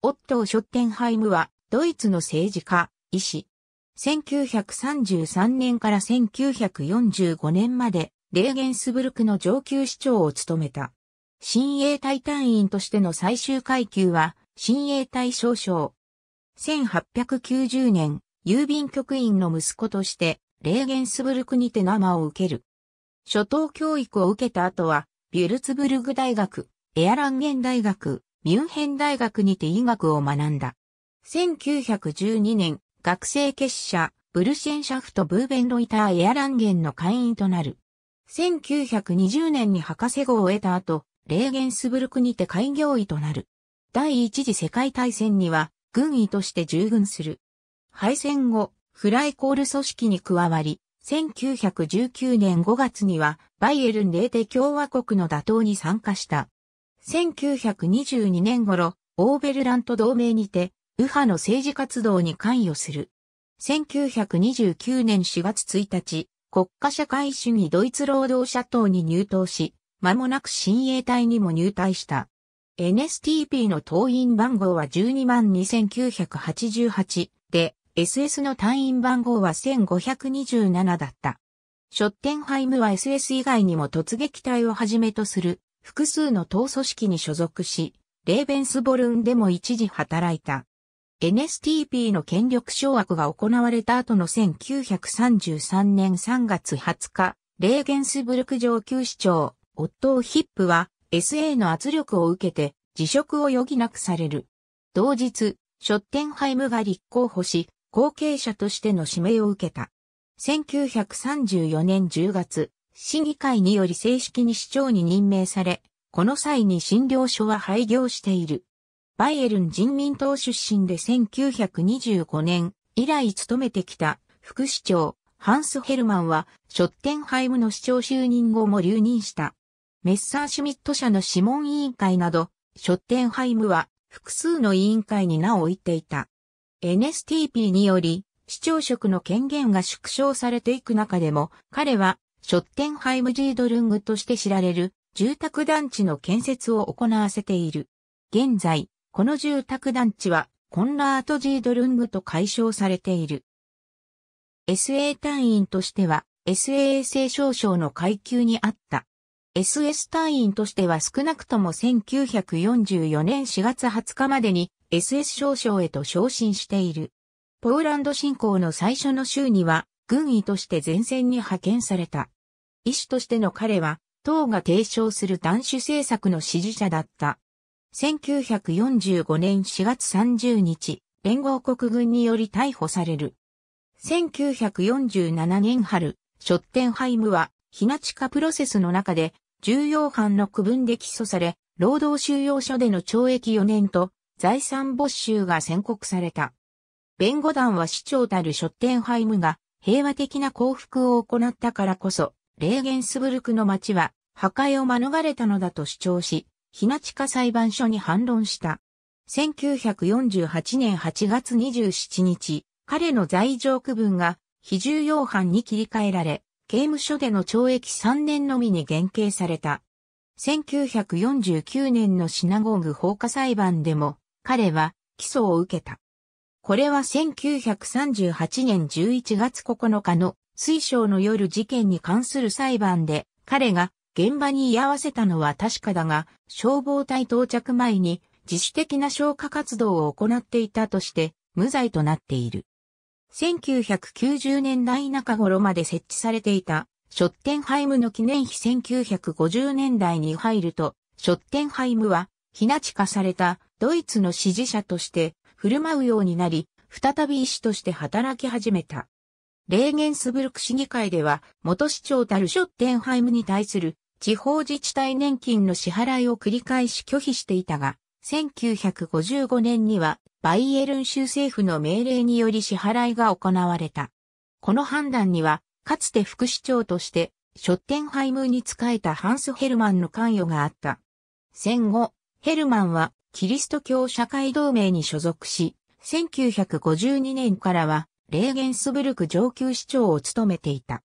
オットー・ショッテンハイムは、ドイツの政治家、医師。1933年から1945年まで、レーゲンスブルクの上級市長を務めた。親衛隊隊員としての最終階級は、親衛隊少将。1890年、郵便局員の息子として、レーゲンスブルクにて生を受ける。初等教育を受けた後は、ビュルツブルグ大学、エアランゲン大学、ミュンヘン大学にて医学を学んだ。1912年、学生結社、ブルシェンシャフト・ブーベンロイター・エアランゲンの会員となる。1920年に博士号を得た後、レーゲンスブルクにて開業医となる。第一次世界大戦には、軍医として従軍する。敗戦後、フライコール組織に加わり、1919年5月には、バイエルンレーテ共和国の打倒に参加した。1922年頃、オーベルラント同盟にて、右派の政治活動に関与する。1929年4月1日、国家社会主義ドイツ労働者党に入党し、間もなく親衛隊にも入隊した。NSTP の党員番号は122,988で、SS の隊員番号は1527だった。ショッテンハイムは SS 以外にも突撃隊をはじめとする複数の党組織に所属し、レーベンスボルンでも一時働いた。NSTP の権力掌握が行われた後の1933年3月20日、レーゲンスブルク上級市長、オットー・ヒップは SA の圧力を受けて辞職を余儀なくされる。同日、ショッテンハイムが立候補し、後継者としての指名を受けた。1934年10月、市議会により正式に市長に任命され、この際に診療所は廃業している。バイエルン人民党出身で1925年以来務めてきた副市長ハンス・ヘルマンはショッテンハイムの市長就任後も留任した。メッサーシュミット社の諮問委員会など、ショッテンハイムは複数の委員会に名を置いていた。NSTP により市長職の権限が縮小されていく中でも彼はショッテンハイムジードルングとして知られる住宅団地の建設を行わせている。現在、この住宅団地はコンラート・ジードルングと解消されている。SA 隊員としては SA s 星少将の階級にあった。SS 隊員としては少なくとも1944年4月20日までに SS 少将へと昇進している。ポーランド侵攻の最初の週には軍医として前線に派遣された。医師としての彼は、党が提唱する男子政策の支持者だった。1945年4月30日、連合国軍により逮捕される。1947年春、ショッテンハイムは、ひな地下プロセスの中で、重要犯の区分で起訴され、労働収容所での懲役4年と、財産没収が宣告された。弁護団は市長たるショッテンハイムが、平和的な降伏を行ったからこそ、レーゲンスブルクの町は破壊を免れたのだと主張し、日な地下裁判所に反論した。1948年8月27日、彼の罪状区分が非重要犯に切り替えられ、刑務所での懲役3年のみに減刑された。1949年のシナゴーグ放火裁判でも、彼は起訴を受けた。これは1938年11月9日の水晶の夜事件に関する裁判で、彼が現場に居合わせたのは確かだが、消防隊到着前に自主的な消火活動を行っていたとして、無罪となっている。1990年代中頃まで設置されていた、ショッテンハイムの記念碑1950年代に入ると、ショッテンハイムは、ひな地化されたドイツの支持者として振る舞うようになり、再び医師として働き始めた。レーゲンスブルク市議会では、元市長タルショッテンハイムに対する地方自治体年金の支払いを繰り返し拒否していたが、1955年にはバイエルン州政府の命令により支払いが行われた。この判断には、かつて副市長として、ショッテンハイムに仕えたハンス・ヘルマンの関与があった。戦後、ヘルマンはキリスト教社会同盟に所属し、1952年からはレーゲンスブルク上級市長を務めていた。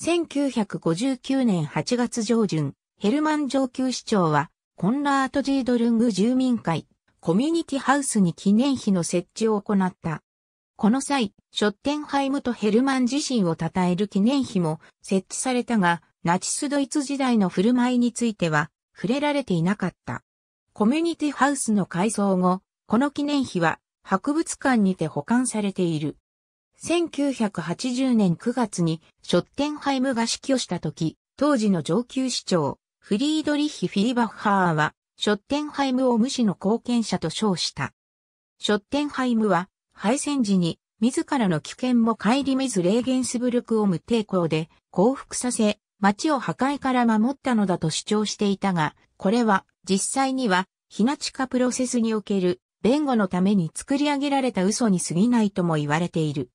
1959年8月上旬、ヘルマン上級市長はコンラート・ジードルング住民会、コミュニティハウスに記念碑の設置を行った。この際、ショッテンハイムとヘルマン自身を称える記念碑も設置されたが、ナチスドイツ時代の振る舞いについては触れられていなかった。コミュニティハウスの改装後、この記念碑は博物館にて保管されている。1980年9月にショッテンハイムが死去した時、当時の上級市長、フリードリッヒ・フィリバッハーは、ショッテンハイムを無視の貢献者と称した。ショッテンハイムは、敗戦時に、自らの危険も顧みずレーゲンスブルクを無抵抗で降伏させ、町を破壊から守ったのだと主張していたが、これは実際にはひなちかプロセスにおける弁護のために作り上げられた嘘に過ぎないとも言われている。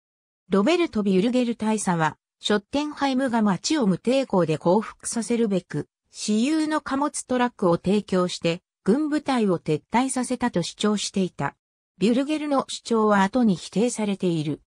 ロベルト・ビュルゲル大佐は、ショッテンハイムが街を無抵抗で降伏させるべく、私有の貨物トラックを提供して、軍部隊を撤退させたと主張していた。ビュルゲルの主張は後に否定されている。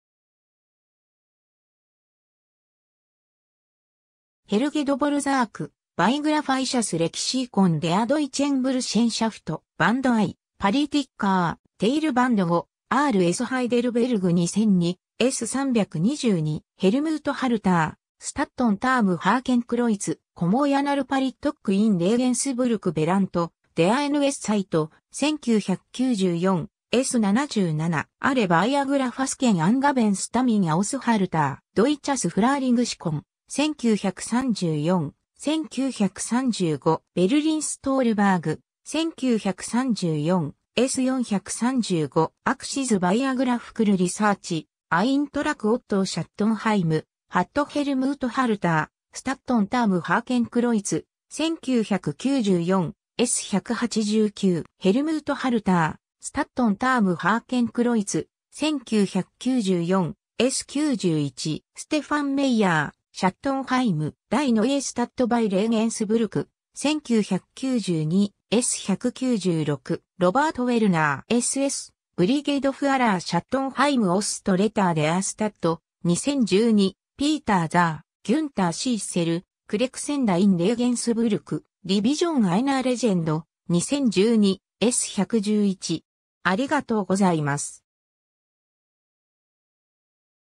ヘルゲド・ボルザーク、バイグラファイシャスレキシーコンデアドイチェンブルシェンシャフト、バンドアイ、パリティッカー、テイルバンド語、RS ハイデルベルグ2002、S322、ヘルムート・ハルター、スタットン・ターム・ハーケン・クロイツ、コモヤナル・パリットック・イン・レーゲンスブルク・ベラント、デア NS サイト、1994、S77、アレバイアグラファスケン・アンガベン・スタミン・アオス・ハルター、ドイチャス・フラーリング・シコン、1934、1935、ベルリンストールバーグ、1934、S435、アクシズバイアグラフクルリサーチ、アイントラクオットシャットンハイム、ハットヘルムートハルター、スタットンタームハーケンクロイツ、1994、S189、ヘルムートハルター、スタットンタームハーケンクロイツ、1994、S91、ステファン・メイヤー、シャットンハイム、大イエースタッドバイレーゲンスブルク、1992、S196、ロバート・ウェルナー、SS、ブリゲード・フアラー・シャットンハイム・オスト・レター・デ・アスタッド、2012、ピーター・ザー、ギュンター・シーセル、クレクセンダイン・レーゲンスブルク、リビジョン・アイナー・レジェンド、2012、S111。ありがとうございます。